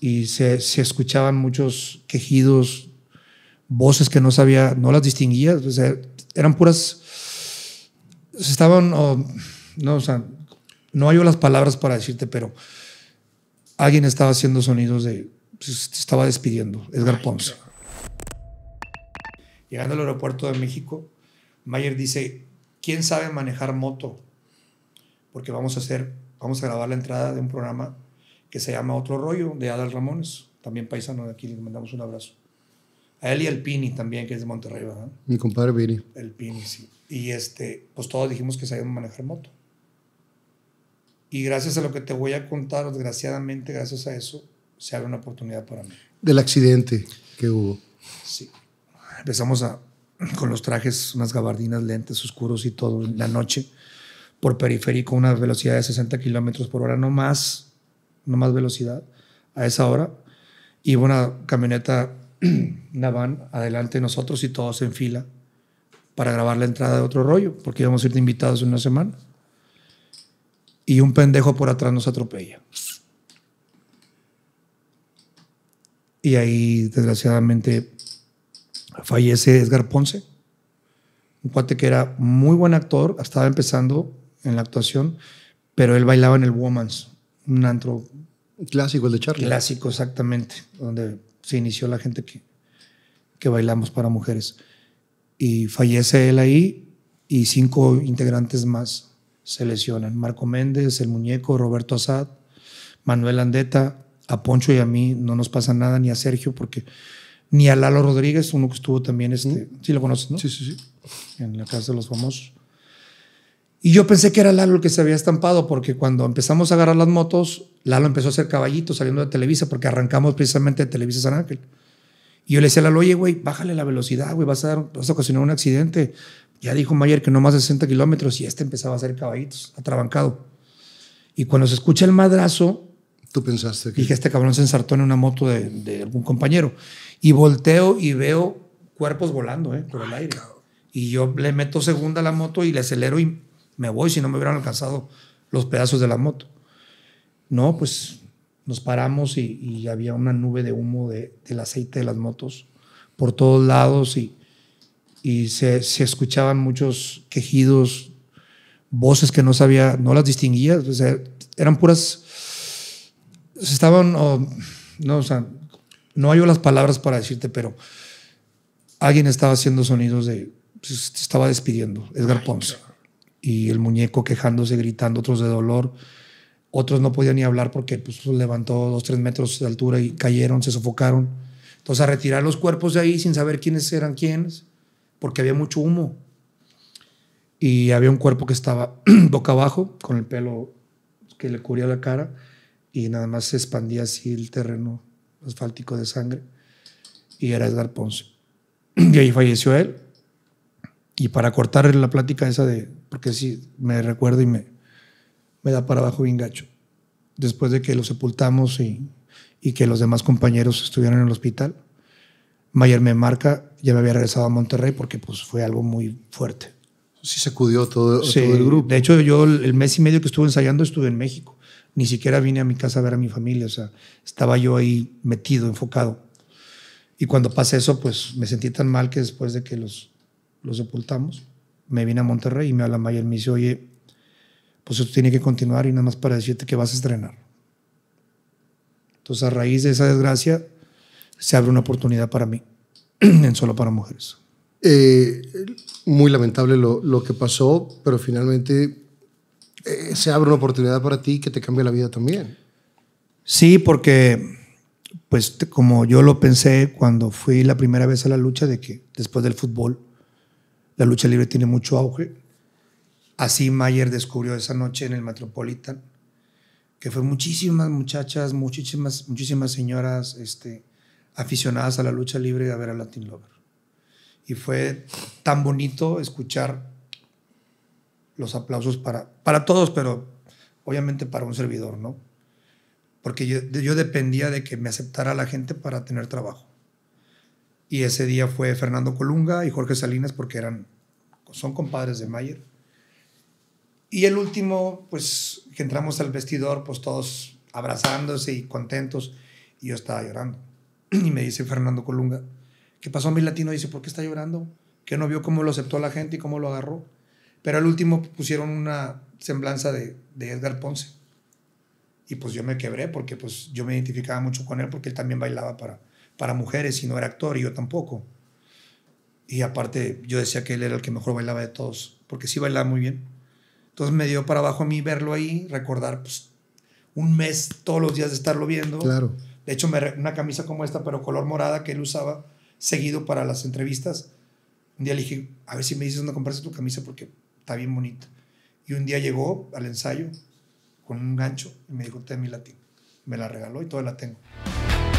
y se, escuchaban muchos quejidos, voces que no sabía, no las distinguía, o sea, eran puras, estaban, no, o sea, no hay las palabras para decirte, pero alguien estaba haciendo sonidos de, se estaba despidiendo, Edgar Ponce. Llegando al aeropuerto de México, Mayer dice, ¿quién sabe manejar moto? Porque vamos a hacer, vamos a grabar la entrada de un programa que se llama Otro Rollo, de Adal Ramones, también paisano de aquí, le mandamos un abrazo. A él y el Pini también, que es de Monterrey, ¿verdad? Mi compadre Pini. El Pini, sí. Y este, pues todos dijimos que a manejar moto. Y gracias a lo que te voy a contar, desgraciadamente, gracias a eso, se abre una oportunidad para mí. Del accidente que hubo. Sí. Empezamos a, con los trajes, unas gabardinas, lentes oscuros y todo, en la noche, por periférico, una velocidad de 60 kilómetros por hora, no más no más velocidad a esa hora. Iba una camioneta, una van, adelante de nosotros y todos en fila para grabar la entrada de otro rollo, porque íbamos a ir de invitados una semana. Y un pendejo por atrás nos atropella. Y ahí, desgraciadamente, fallece Edgar Ponce, un cuate que era muy buen actor, estaba empezando en la actuación, pero él bailaba en el Woman's, un antro. Clásico, el de Charlie. Clásico, exactamente, donde se inició la gente que, que bailamos para mujeres. Y fallece él ahí y cinco integrantes más se lesionan. Marco Méndez, el muñeco, Roberto Azad, Manuel Andeta, a Poncho y a mí no nos pasa nada, ni a Sergio, porque ni a Lalo Rodríguez, uno que estuvo también, este, mm. sí lo conoces, ¿no? Sí, sí, sí. En la casa de los famosos. Y yo pensé que era Lalo el que se había estampado, porque cuando empezamos a agarrar las motos, Lalo empezó a hacer caballitos saliendo de Televisa, porque arrancamos precisamente de Televisa San Ángel. Y yo le decía a Lalo, oye, güey, bájale la velocidad, güey, vas a, dar, vas a ocasionar un accidente. Ya dijo Mayer que no más de 60 kilómetros y este empezaba a hacer caballitos, atrabancado. Y cuando se escucha el madrazo, Tú pensaste que. Dije, este cabrón se ensartó en una moto de, algún compañero. Y volteo y veo cuerpos volando ¿eh? por el aire. y yo le meto segunda a la moto y le acelero y me voy si no me hubieran alcanzado los pedazos de la moto. No, pues nos paramos y, había una nube de humo de, del aceite de las motos por todos lados y, y se, escuchaban muchos quejidos, voces que no sabía, no las distinguía, o sea, eran puras, estaban, oh, no, o sea, no hallo las palabras para decirte, pero alguien estaba haciendo sonidos de, se pues, estaba despidiendo, Edgar Ponce y el muñeco quejándose, gritando, otros de dolor. Otros no podían ni hablar porque pues, levantó dos, tres metros de altura y cayeron, se sofocaron. Entonces, a retirar los cuerpos de ahí sin saber quiénes eran quiénes, porque había mucho humo. Y había un cuerpo que estaba boca abajo, con el pelo que le cubría la cara, y nada más se expandía así el terreno asfáltico de sangre. Y era Edgar Ponce. Y ahí falleció él. Y para cortar la plática esa de, porque sí, me recuerdo y me, me da para abajo bien gacho. Después de que lo sepultamos y, y que los demás compañeros estuvieron en el hospital, Mayer me marca, ya me había regresado a Monterrey porque pues fue algo muy fuerte. Sí sacudió todo, todo el grupo. De hecho, yo el mes y medio que estuve ensayando estuve en México. Ni siquiera vine a mi casa a ver a mi familia, o sea, estaba yo ahí metido, enfocado. Y cuando pasa eso, pues me sentí tan mal que después de que los, los sepultamos, me vine a Monterrey y me habla Mayer, me dice, oye, pues esto tiene que continuar y nada más para decirte que vas a estrenar. Entonces, a raíz de esa desgracia, se abre una oportunidad para mí en Solo para Mujeres. Eh, muy lamentable lo, que pasó, pero finalmente eh, se abre una oportunidad para ti que te cambia la vida también. Sí, porque pues como yo lo pensé cuando fui la primera vez a la lucha de que después del fútbol la lucha libre tiene mucho auge. Así Mayer descubrió esa noche en el Metropolitan, que fue muchísimas muchachas, muchísimas, muchísimas señoras este, aficionadas a la lucha libre a ver a Latin Lover. Y fue tan bonito escuchar los aplausos para, para todos, pero obviamente para un servidor, ¿no? Porque yo dependía de que me aceptara la gente para tener trabajo. Y ese día fue Fernando Colunga y Jorge Salinas porque eran, son compadres de Mayer. Y el último, pues que entramos al vestidor, pues todos abrazándose y contentos. Y yo estaba llorando. Y me dice Fernando Colunga, ¿qué pasó mi latino? Y dice, ¿por qué está llorando? Que no vio cómo lo aceptó la gente y cómo lo agarró. Pero al último pusieron una semblanza de, de Edgar Ponce. Y pues yo me quebré porque pues yo me identificaba mucho con él porque él también bailaba para, para mujeres y no era actor y yo tampoco. Y aparte yo decía que él era el que mejor bailaba de todos, porque sí bailaba muy bien. Entonces me dio para abajo a mí verlo ahí, recordar pues, un mes todos los días de estarlo viendo. Claro. De hecho, una camisa como esta, pero color morada, que él usaba seguido para las entrevistas. Un día le dije, a ver si me dices dónde compraste tu camisa porque está bien bonita. Y un día llegó al ensayo con un gancho y me dijo, ten mi latín. Me la regaló y todavía la tengo.